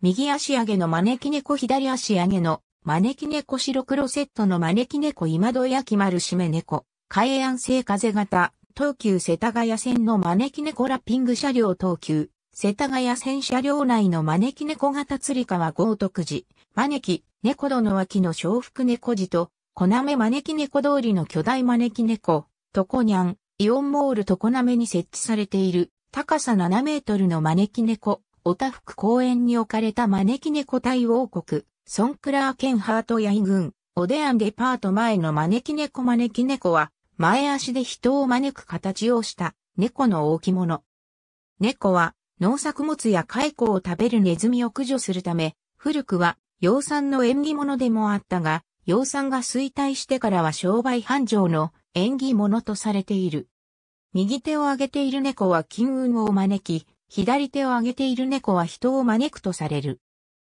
右足上げの招き猫左足上げの招き猫白黒セットの招き猫今戸焼き丸締め猫、海岸性風型、東急世田谷線の招き猫ラッピング車両東急、世田谷線車両内の招き猫型釣り川豪徳寺、招き、猫戸の脇の小福猫寺と、小なめ招き猫通りの巨大招き猫、トコニャン、イオンモールナメに設置されている、高さ7メートルの招き猫、オタフク公園に置かれた招き猫対王国、ソンクラーケンハートヤイ郡、オデアンデパート前の招き猫招き猫は、前足で人を招く形をした猫の置物。猫は農作物や蚕を食べるネズミを駆除するため、古くは養蚕の縁起物でもあったが、養蚕が衰退してからは商売繁盛の縁起物とされている。右手を上げている猫は金運を招き、左手を上げている猫は人を招くとされる。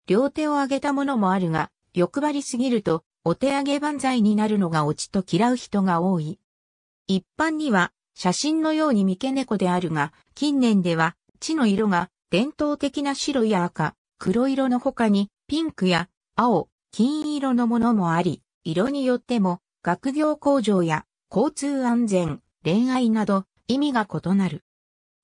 両手を上げたものもあるが、欲張りすぎると、お手上げ万歳になるのがオチと嫌う人が多い。一般には、写真のように三毛猫であるが、近年では、血の色が伝統的な白や赤、黒色の他に、ピンクや青、金色のものもあり、色によっても、学業向上や交通安全、恋愛など意味が異なる。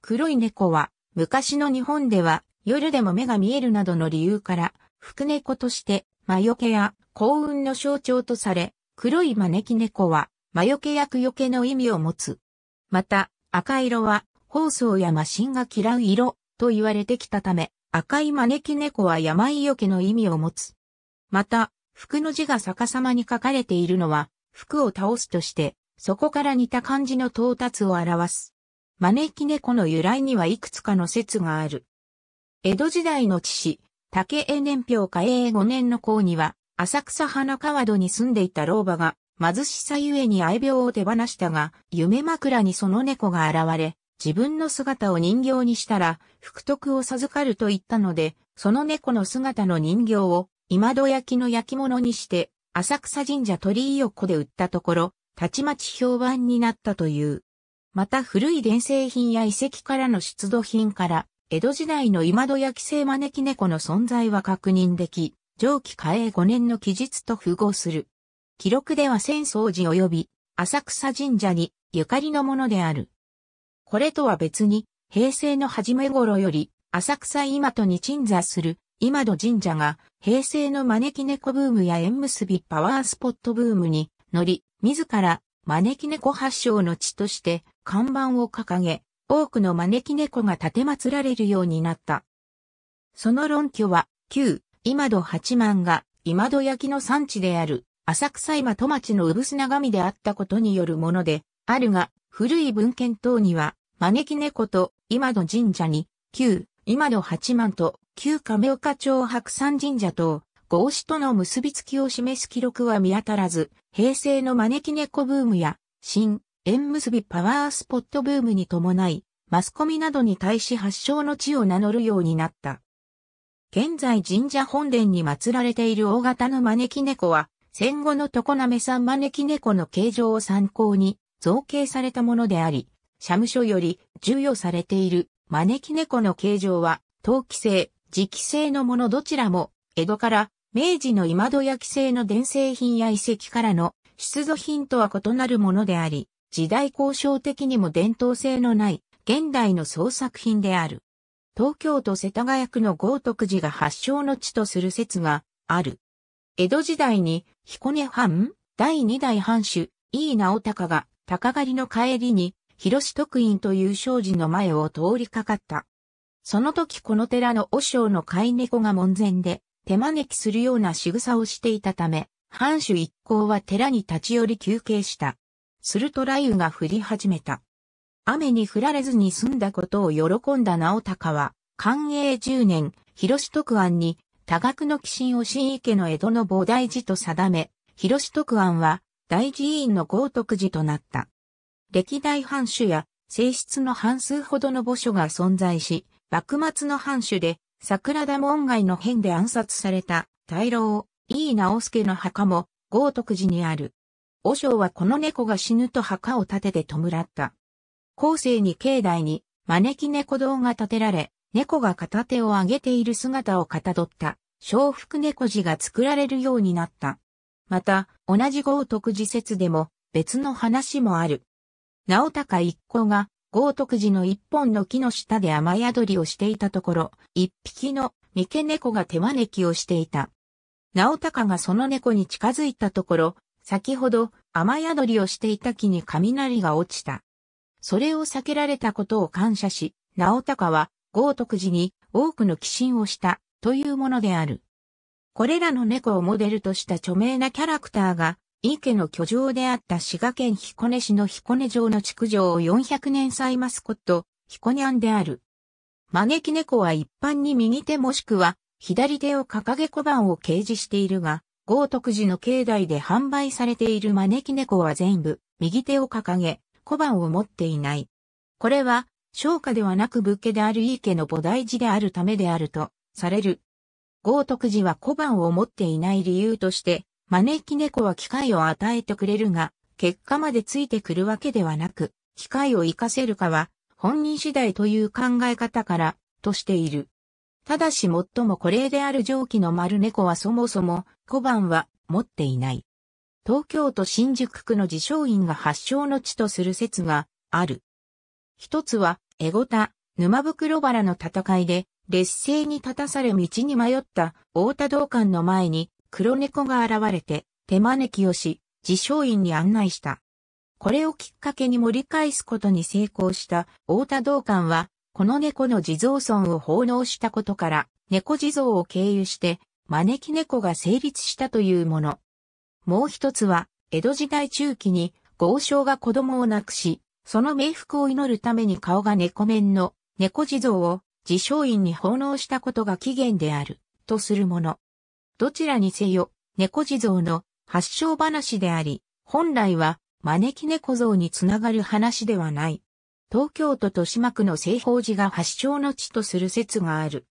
黒い猫は昔の日本では夜でも目が見えるなどの理由から、福猫として魔除けや幸運の象徴とされ、黒い招き猫は魔除け役除けの意味を持つ。また、赤色は、放送や魔神が嫌う色と言われてきたため、赤い招き猫は病除けの意味を持つ。また、服の字が逆さまに書かれているのは、服を倒すとして、そこから似た漢字の到達を表す。招き猫の由来にはいくつかの説がある。江戸時代の父、竹江年表か永5年の後には、浅草花川戸に住んでいた老婆が、貧しさゆえに愛病を手放したが、夢枕にその猫が現れ、自分の姿を人形にしたら、福徳を授かると言ったので、その猫の姿の人形を、今戸焼きの焼き物にして、浅草神社鳥居横で売ったところ、たちまち評判になったという。また古い伝製品や遺跡からの出土品から、江戸時代の今戸焼製招き猫の存在は確認でき、上記嘉永5年の記述と符合する。記録では浅草寺及び浅草神社にゆかりのものである。これとは別に、平成の初め頃より浅草今戸に鎮座する今戸神社が平成の招き猫ブームや縁結びパワースポットブームに乗り、自ら招き猫発祥の地として看板を掲げ、多くの招き猫が建て祀られるようになった。その論拠は、旧、今戸八幡が今戸焼の産地である浅草今戸町の産砂神であったことによるもので、あるが、古い文献等には、招き猫と今戸神社に、旧、今戸八幡と旧亀岡町白山神社と、合子との結びつきを示す記録は見当たらず、平成の招き猫ブームや、新、縁結びパワースポットブームに伴い、マスコミなどに対し発祥の地を名乗るようになった。現在神社本殿に祀られている大型の招き猫は、戦後の常滑さん招き猫の形状を参考に造形されたものであり、社務所より授与されている招き猫の形状は、陶器製、磁器製のものどちらも、江戸から明治の今戸焼製の伝製品や遺跡からの出土品とは異なるものであり、時代交渉的にも伝統性のない現代の創作品である。東京都世田谷区の豪徳寺が発祥の地とする説がある。江戸時代に彦根藩第二代藩主、井伊直隆が鷹狩りの帰りに広志徳院という商事の前を通りかかった。その時この寺の和尚の飼い猫が門前で手招きするような仕草をしていたため、藩主一行は寺に立ち寄り休憩した。すると雷雨が降り始めた。雨に降られずに済んだことを喜んだ直隆は、寛永10年、広徳庵に多額の寄進を新池の江戸の菩大寺と定め、広徳庵は大寺院の豪徳寺となった。歴代藩主や性質の半数ほどの墓所が存在し、幕末の藩主で桜田門外の変で暗殺された、大老、井伊直助の墓も、豪徳寺にある。和尚はこの猫が死ぬと墓を建てて弔った。後世に境内に、招き猫堂が建てられ、猫が片手を上げている姿をかたどった、小福猫寺が作られるようになった。また、同じ豪徳寺説でも、別の話もある。直高一行が豪徳寺の一本の木の下で雨宿りをしていたところ、一匹の三毛猫が手招きをしていた。直隆がその猫に近づいたところ、先ほど雨宿りをしていた木に雷が落ちた。それを避けられたことを感謝し、直隆は豪徳寺に多くの寄進をしたというものである。これらの猫をモデルとした著名なキャラクターが井家の居城であった滋賀県彦根市の彦根城の築城を400年祭マスコット、彦根庵である。招き猫は一般に右手もしくは左手を掲げ小判を掲示しているが、豪徳寺の境内で販売されている招き猫は全部右手を掲げ小判を持っていない。これは商家ではなく武家である井家の菩提寺であるためであるとされる。豪徳寺は小判を持っていない理由として、招き猫は機会を与えてくれるが、結果までついてくるわけではなく、機会を活かせるかは、本人次第という考え方から、としている。ただし最も古例である上記の丸猫はそもそも小判は持っていない。東京都新宿区の自称院が発祥の地とする説がある。一つは、エゴタ、沼袋原の戦いで、劣勢に立たされ道に迷った、太田道館の前に、黒猫が現れて手招きをし、自称院に案内した。これをきっかけに盛り返すことに成功した太田道館は、この猫の地蔵尊を奉納したことから、猫地蔵を経由して、招き猫が成立したというもの。もう一つは、江戸時代中期に豪商が子供を亡くし、その冥福を祈るために顔が猫面の猫地蔵を自称院に奉納したことが起源である、とするもの。どちらにせよ、猫地蔵の発祥話であり、本来は招き猫像につながる話ではない。東京都豊島区の西宝寺が発祥の地とする説がある。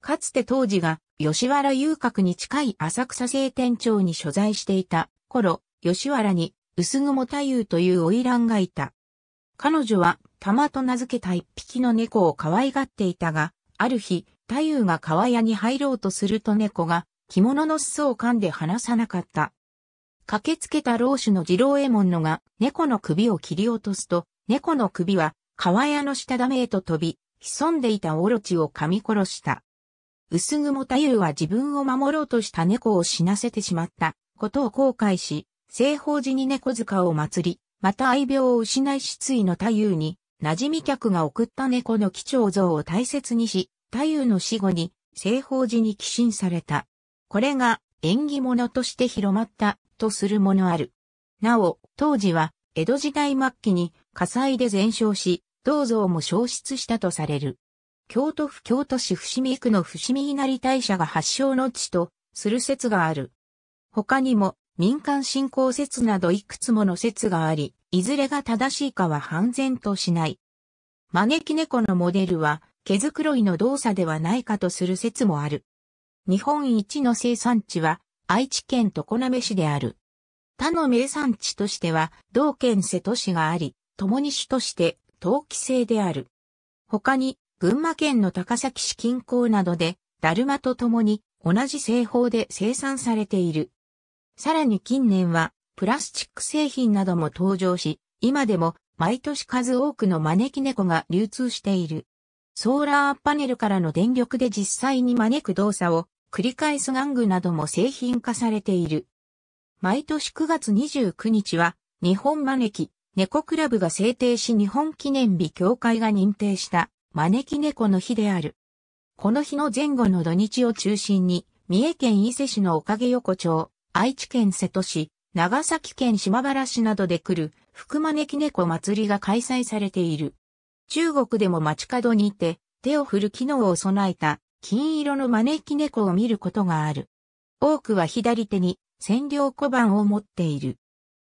かつて当時が吉原遊郭に近い浅草聖天町に所在していた頃、吉原に薄雲太夫という花魁がいた。彼女は玉と名付けた一匹の猫を可愛がっていたが、ある日、太夫が川屋に入ろうとすると猫が着物の裾を噛んで離さなかった。駆けつけた老主の次郎右衛門のが猫の首を切り落とすと、猫の首は川屋の下だめへと飛び、潜んでいたオロチを噛み殺した。薄雲太夫は自分を守ろうとした猫を死なせてしまったことを後悔し、西方寺に猫塚を祭り、また愛病を失い失意の太夫に、馴染み客が送った猫の貴重像を大切にし、太夫の死後に西方寺に寄進された。これが縁起物として広まったとするものある。なお、当時は江戸時代末期に火災で全焼し、銅像も消失したとされる。京都府京都市伏見区の伏見稲荷大社が発祥の地とする説がある。他にも民間信仰説などいくつもの説があり、いずれが正しいかは判然としない。招き猫のモデルは毛づくろいの動作ではないかとする説もある。日本一の生産地は愛知県常滑市である。他の名産地としては同県瀬戸市があり、共に市として陶器製である。他に群馬県の高崎市近郊などで、だるまと共に同じ製法で生産されている。さらに近年はプラスチック製品なども登場し、今でも毎年数多くの招き猫が流通している。ソーラーパネルからの電力で実際に招く動作を繰り返す玩具なども製品化されている。毎年9月29日は、日本招き、猫クラブが制定し日本記念日協会が認定した招き猫の日である。この日の前後の土日を中心に、三重県伊勢市のおかげ横丁、愛知県瀬戸市、長崎県島原市などで来る、福招き猫祭りが開催されている。中国でも街角にいて、手を振る機能を備えた金色の招き猫を見ることがある。多くは左手に占領小判を持っている。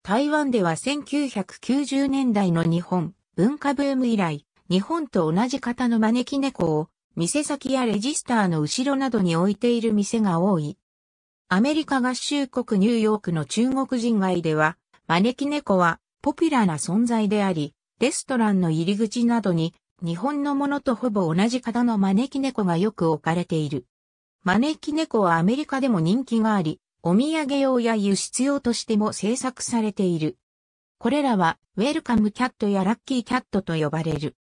台湾では1990年代の日本文化ブーム以来、日本と同じ型の招き猫を店先やレジスターの後ろなどに置いている店が多い。アメリカ合衆国ニューヨークの中国人街では、招き猫はポピュラーな存在であり、レストランの入り口などに日本のものとほぼ同じ型の招き猫がよく置かれている。招き猫はアメリカでも人気があり、お土産用や輸出用としても製作されている。これらは、ウェルカムキャットやラッキーキャットと呼ばれる。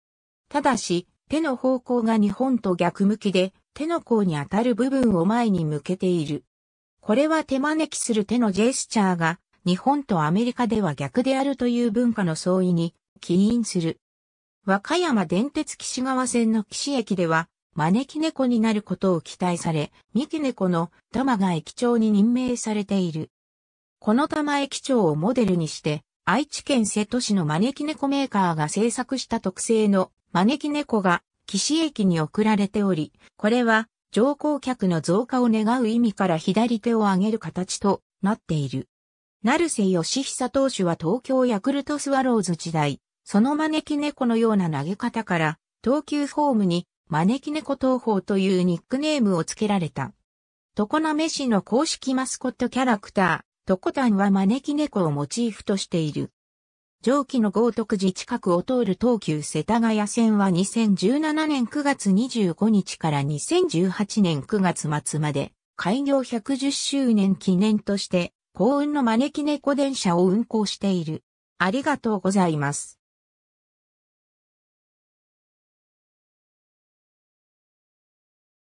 ただし、手の方向が日本と逆向きで、手の甲に当たる部分を前に向けている。これは手招きする手のジェスチャーが、日本とアメリカでは逆であるという文化の相違に起因する。和歌山電鉄岸川線の岸駅では、招き猫になることを期待され、三木猫の玉が駅長に任命されている。この玉駅長をモデルにして、愛知県瀬戸市の招き猫メーカーが制作した特製の招き猫が岸駅に送られており、これは乗降客の増加を願う意味から左手を上げる形となっている。成瀬義久投手は東京ヤクルトスワローズ時代、その招き猫のような投げ方から、投球フォームに招き猫投法というニックネームを付けられた。常滑市の公式マスコットキャラクター、トコタンは招き猫をモチーフとしている。上記の豪徳寺近くを通る東急世田谷線は2017年9月25日から2018年9月末まで開業110周年記念として幸運の招き猫電車を運行している。ありがとうございます。